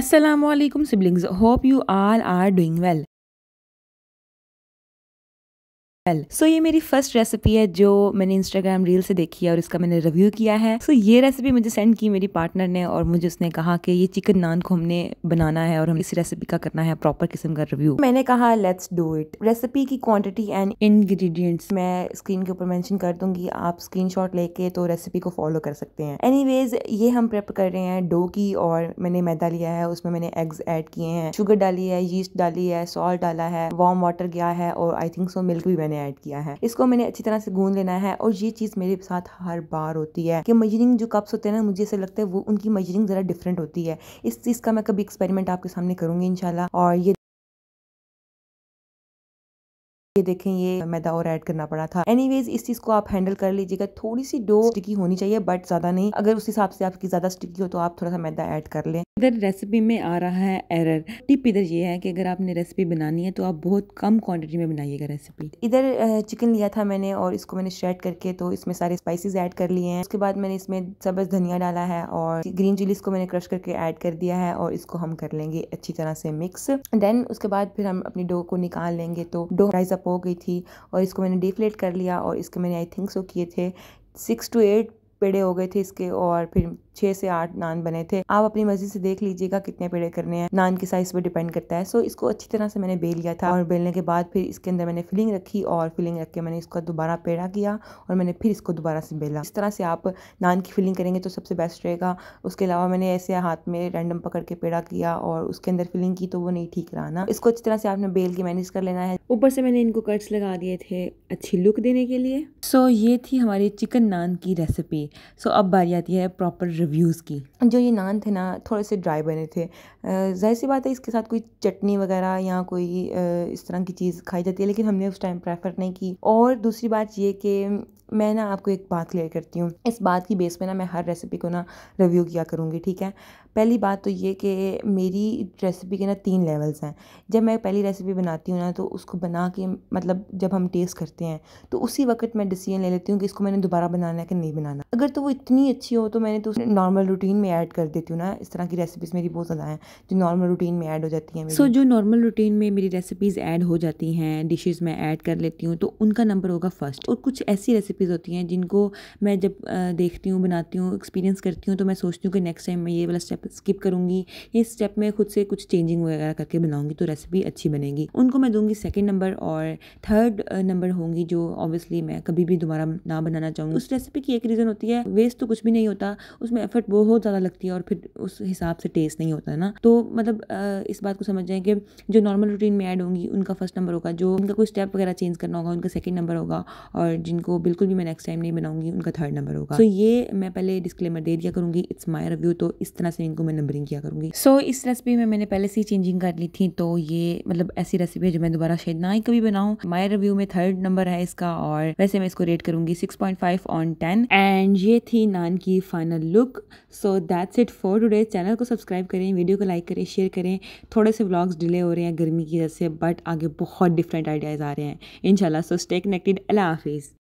Assalamu alaikum siblings hope you all are doing well well so ये मेरी first recipe है जो मैंने इंस्टाग्राम रील से देखी है और इसका मैंने रिव्यू किया है सो so, ये रेसिपी मुझे सेंड की मेरी पार्टनर ने और मुझे उसने कहा कि ये चिकन नान को हमने बनाना है और हम इस रेसिपी का करना है प्रॉपर किस्म का रिव्यू मैंने कहा लेट्स डू इट रेसिपी की क्वांटिटी एंड इनग्रीडियंट्स मैं स्क्रीन के ऊपर मैंशन कर दूंगी आप स्क्रीन लेके तो रेसिपी को फॉलो कर सकते हैं एनी ये हम प्रेप कर रहे हैं डो की और मैंने मैदा लिया है उसमें मैंने एग्स एड किए हैं शुगर डाली है यीस्ट डाली है सॉल्ट डाला है वार्म वाटर गया है और आई थिंक सो मिल्क भी मैंने ऐड किया है इसको मैंने अच्छी तरह से गूंद लेना है और ये चीज़ मेरे साथ हर बार होती है कि मजरिंग जो कप्स होते हैं ना मुझे ऐसा लगता है वो उनकी मजरिंग ज़रा डिफरेंट होती है इस चीज़ का मैं कभी एक्सपेरिमेंट आपके सामने करूंगी इनशाला और ये ये देखें ये मैदा और ऐड करना पड़ा था एनीवेज इस चीज को आप हैंडल कर लीजिएगा थोड़ी सी डो स्टिकी होनी चाहिए बट ज्यादा नहीं अगर उस हिसाब से आपकी ज्यादा स्टिकी हो तो आप थोड़ा सा मैदा ऐड कर लें इधर रेसिपी में आ रहा है एरर टिप इधर ये है कि अगर आपने रेसिपी बनानी है तो आप बहुत कम क्वांटिटी में बनाइएगा रेसिपी इधर चिकन लिया था मैंने और इसको मैंने श्रेड करके तो इसमें सारे स्पाइसेस ऐड कर लिए हैं उसके बाद मैंने इसमें सबस धनिया डाला है और ग्रीन चिलीज को मैंने क्रश करके ऐड कर दिया है और इसको हम कर लेंगे अच्छी तरह से मिक्स देन उसके बाद फिर हम अपनी डो को निकाल लेंगे तो डो राइज अप हो गई थी और इसको मैंने डिफ्लेट कर लिया और इसके मैंने आई थिंक सो किए थे सिक्स टू एट पेड़े हो गए थे इसके और फिर छह से आठ नान बने थे आप अपनी मर्जी से देख लीजिएगा कितने पेड़े करने हैं नान के साइज पर डिपेंड करता है सो इसको अच्छी तरह से मैंने बेल लिया था और बेलने के बाद फिर इसके अंदर मैंने फिलिंग रखी और फिलिंग रख के मैंने इसको दोबारा पेड़ा किया और मैंने फिर इसको दोबारा से बेला इस तरह से आप नान की फिलिंग करेंगे तो सबसे बेस्ट रहेगा उसके अलावा मैंने ऐसे हाथ में रैंडम पकड़ के पेड़ा किया और उसके अंदर फिलिंग की तो वो नहीं ठीक रहा ना इसको अच्छी तरह से आपने बेल के मैनेज कर लेना है ऊपर से मैंने इनको कट्स लगा दिए थे अच्छी लुक देने के लिए सो so, ये थी हमारी चिकन नान की रेसिपी सो अब बारी आती है प्रॉपर रिव्यूज़ की जो ये नान थे ना थोड़े से ड्राई बने थे जाहिर सी बात है इसके साथ कोई चटनी वगैरह या कोई इस तरह की चीज़ खाई जाती है लेकिन हमने उस टाइम प्रेफर नहीं की और दूसरी बात ये कि मैं ना आपको एक बात क्लियर करती हूँ इस बात की बेस में ना मैं हर रेसिपी को ना रिव्यू किया करूँगी ठीक है पहली बात तो ये कि मेरी रेसिपी के ना तीन लेवल्स हैं जब मैं पहली रेसिपी बनाती हूँ ना तो उसको बना के मतलब जब हम टेस्ट करते हैं तो उसी वक्त मैं डिसीजन ले लेती हूँ कि इसको मैंने दोबारा बनाना है कि नहीं बनाना अगर तो वो इतनी अच्छी हो तो मैंने तो उसे नॉर्मल रूटीन में ऐड कर देती हूँ ना इस तरह की रेसिपीज़ मेरी बहुत ज़्यादा हैं जो नॉर्मल रूटीन में ऐड हो जाती हैं सो so, जो नॉर्मल रूटीन में मेरी रेसिपीज़ ऐड हो जाती हैं डिशेज़ मैं ऐड कर लेती हूँ तो उनका नंबर होगा फर्स्ट और कुछ ऐसी रेसिपीज़ होती हैं जिनको मैं जब देखती हूँ बनाती हूँ एक्सपीरियंस करती हूँ तो मैं सोचती हूँ कि नेक्स्ट टाइम मैं ये वाला स्टेप स्किप करूँगी इस स्टेप में खुद से कुछ चेंजिंग वगैरह करके बनाऊँगी तो रेसिपी अच्छी बनेगी उनको मैं दूँगी सेकेंड नंबर और थर्ड नंबर होंगी जो ऑब्वियसली मैं कभी भी दोबारा ना बनाना चाहूँगी उस रेसिपी की एक रीज़न होती है होती है वेस्ट तो कुछ भी नहीं होता उसमें एफर्ट बहुत ज़्यादा लगती है और फिर उस हिसाब से टेस्ट नहीं होता है ना तो मतलब इस बात को समझ जाएँ कि जो नॉर्मल रूटीन में ऐड होंगी उनका फर्स्ट नंबर होगा जो उनका कोई स्टेप वगैरह चेंज करना होगा उनका सेकेंड नंबर होगा और जिनको बिल्कुल भी मैं नेक्स्ट टाइम नहीं बनाऊंगी उनका थर्ड नंबर होगा तो ये मैं पहले डिस्क्लेमर दे दिया करूँगी इट्स माई रिव्यू तो इस तरह से इनको मैं नंबरिंग किया करूँगी सो so, इस रेसिपी में मैंने पहले से चेंजिंग कर ली थी तो ये मतलब ऐसी रेसिपी है जो मैं दोबारा शायद ना ही कभी बनाऊँ माई रिव्यू में थर्ड नंबर है इसका और वैसे मैं इसको रेट करूंगी सिक्स ऑन टेन एंड ये थी नान की final look so that's it for today channel को सब्सक्राइब करें वीडियो को लाइक करें शेयर करें थोड़े से व्लॉग्स डिले हो रहे हैं गर्मी की वजह से बट आगे बहुत डिफरेंट आइडियाज़ आ रहे हैं इन सो स्टे कनेक्टेड अल्लाह हाफिज़